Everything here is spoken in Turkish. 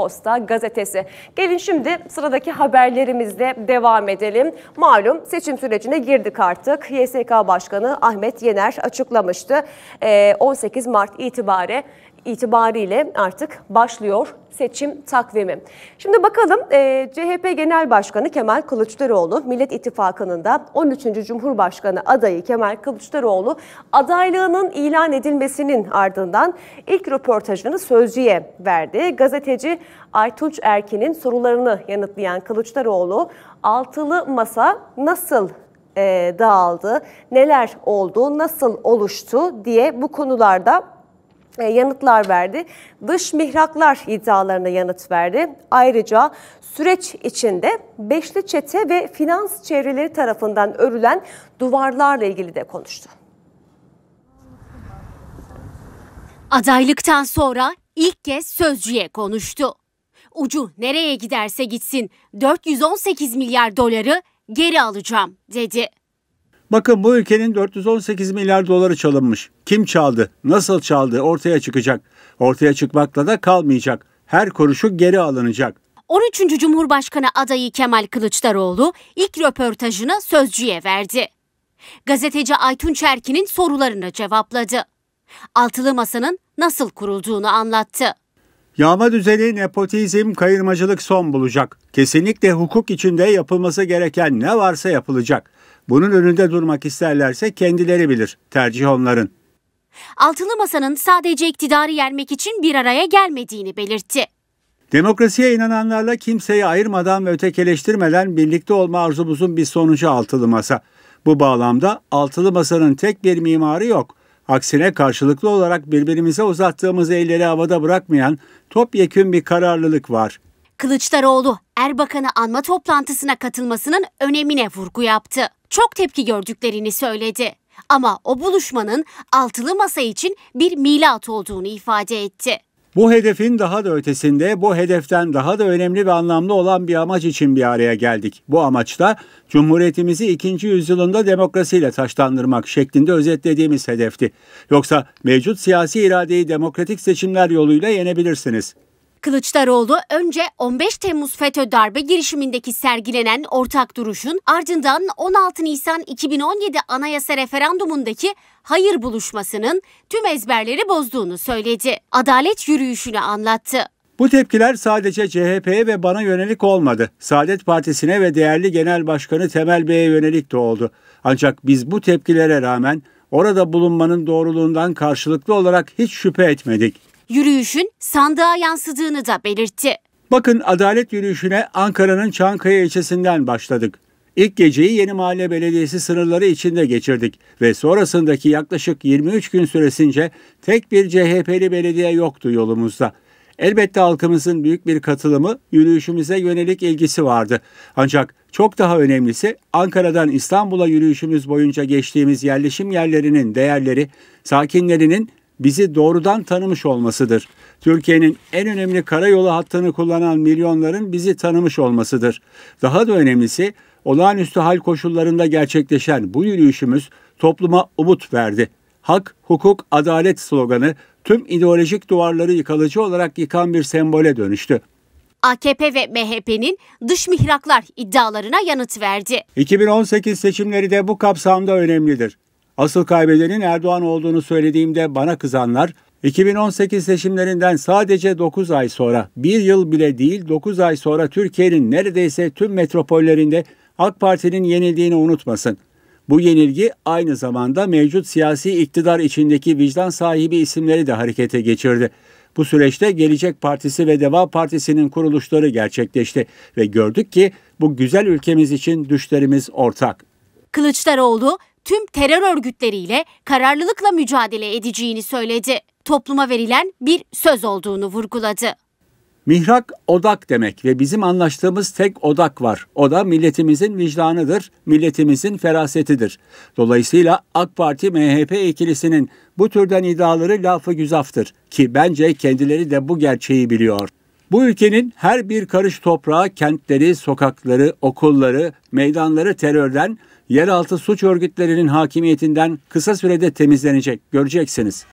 Posta Gazetesi. Gelin şimdi sıradaki haberlerimizle devam edelim. Malum seçim sürecine girdik artık. YSK Başkanı Ahmet Yener açıklamıştı. 18 ee, Mart itibariyle itibariyle artık başlıyor seçim takvimi. Şimdi bakalım e, CHP Genel Başkanı Kemal Kılıçdaroğlu Millet İttifakı'nın da 13. Cumhurbaşkanı adayı Kemal Kılıçdaroğlu adaylığının ilan edilmesinin ardından ilk röportajını Sözcü'ye verdi. Gazeteci Aytunç Erkin'in sorularını yanıtlayan Kılıçdaroğlu altılı masa nasıl e, dağıldı, neler oldu, nasıl oluştu diye bu konularda e, yanıtlar verdi. Dış mihraklar iddialarına yanıt verdi. Ayrıca süreç içinde beşli çete ve finans çevreleri tarafından örülen duvarlarla ilgili de konuştu. Adaylıktan sonra ilk kez sözcüye konuştu. Ucu nereye giderse gitsin 418 milyar doları geri alacağım dedi. Bakın bu ülkenin 418 milyar doları çalınmış. Kim çaldı, nasıl çaldı ortaya çıkacak. Ortaya çıkmakla da kalmayacak. Her kuruşu geri alınacak. 13. Cumhurbaşkanı adayı Kemal Kılıçdaroğlu ilk röportajını Sözcü'ye verdi. Gazeteci Aytun Çerkin'in sorularına cevapladı. Altılı Masa'nın nasıl kurulduğunu anlattı. Yağma düzeni, nepotizm, kayırmacılık son bulacak. Kesinlikle hukuk içinde yapılması gereken ne varsa yapılacak. Bunun önünde durmak isterlerse kendileri bilir. Tercih onların. Altılı Masa'nın sadece iktidarı yermek için bir araya gelmediğini belirtti. Demokrasiye inananlarla kimseyi ayırmadan ve ötekeleştirmeden birlikte olma arzumuzun bir sonucu Altılı Masa. Bu bağlamda Altılı Masa'nın tek bir mimarı yok. Aksine karşılıklı olarak birbirimize uzattığımız elleri havada bırakmayan topyekün bir kararlılık var. Kılıçdaroğlu Erbakan'ı anma toplantısına katılmasının önemine vurgu yaptı. Çok tepki gördüklerini söyledi ama o buluşmanın altılı masa için bir milat olduğunu ifade etti. Bu hedefin daha da ötesinde, bu hedeften daha da önemli ve anlamlı olan bir amaç için bir araya geldik. Bu amaçla Cumhuriyetimizi ikinci yüzyılında demokrasiyle taşlandırmak şeklinde özetlediğimiz hedefti. Yoksa mevcut siyasi iradeyi demokratik seçimler yoluyla yenebilirsiniz. Kılıçdaroğlu önce 15 Temmuz FETÖ darbe girişimindeki sergilenen ortak duruşun ardından 16 Nisan 2017 anayasa referandumundaki hayır buluşmasının tüm ezberleri bozduğunu söyledi. Adalet yürüyüşünü anlattı. Bu tepkiler sadece CHP'ye ve bana yönelik olmadı. Saadet Partisi'ne ve değerli Genel Başkanı Temel Bey'e yönelik de oldu. Ancak biz bu tepkilere rağmen orada bulunmanın doğruluğundan karşılıklı olarak hiç şüphe etmedik yürüyüşün sandığa yansıdığını da belirtti. Bakın adalet yürüyüşüne Ankara'nın Çankaya ilçesinden başladık. İlk geceyi Yeni Mahalle Belediyesi sınırları içinde geçirdik ve sonrasındaki yaklaşık 23 gün süresince tek bir CHP'li belediye yoktu yolumuzda. Elbette halkımızın büyük bir katılımı yürüyüşümüze yönelik ilgisi vardı. Ancak çok daha önemlisi Ankara'dan İstanbul'a yürüyüşümüz boyunca geçtiğimiz yerleşim yerlerinin değerleri, sakinlerinin bizi doğrudan tanımış olmasıdır. Türkiye'nin en önemli karayolu hattını kullanan milyonların bizi tanımış olmasıdır. Daha da önemlisi olağanüstü hal koşullarında gerçekleşen bu yürüyüşümüz topluma umut verdi. Hak, hukuk, adalet sloganı tüm ideolojik duvarları yıkalıcı olarak yıkan bir sembole dönüştü. AKP ve MHP'nin dış mihraklar iddialarına yanıt verdi. 2018 seçimleri de bu kapsamda önemlidir. Asıl kaybedenin Erdoğan olduğunu söylediğimde bana kızanlar 2018 seçimlerinden sadece 9 ay sonra, bir yıl bile değil 9 ay sonra Türkiye'nin neredeyse tüm metropollerinde AK Parti'nin yenildiğini unutmasın. Bu yenilgi aynı zamanda mevcut siyasi iktidar içindeki vicdan sahibi isimleri de harekete geçirdi. Bu süreçte Gelecek Partisi ve Deva Partisi'nin kuruluşları gerçekleşti ve gördük ki bu güzel ülkemiz için düşlerimiz ortak. Kılıçdaroğlu tüm terör örgütleriyle kararlılıkla mücadele edeceğini söyledi. Topluma verilen bir söz olduğunu vurguladı. Mihrak odak demek ve bizim anlaştığımız tek odak var. O da milletimizin vicdanıdır, milletimizin ferasetidir. Dolayısıyla AK Parti MHP ikilisinin bu türden iddiaları lafı güzaftır ki bence kendileri de bu gerçeği biliyor. Bu ülkenin her bir karış toprağı, kentleri, sokakları, okulları, meydanları terörden, yeraltı suç örgütlerinin hakimiyetinden kısa sürede temizlenecek, göreceksiniz.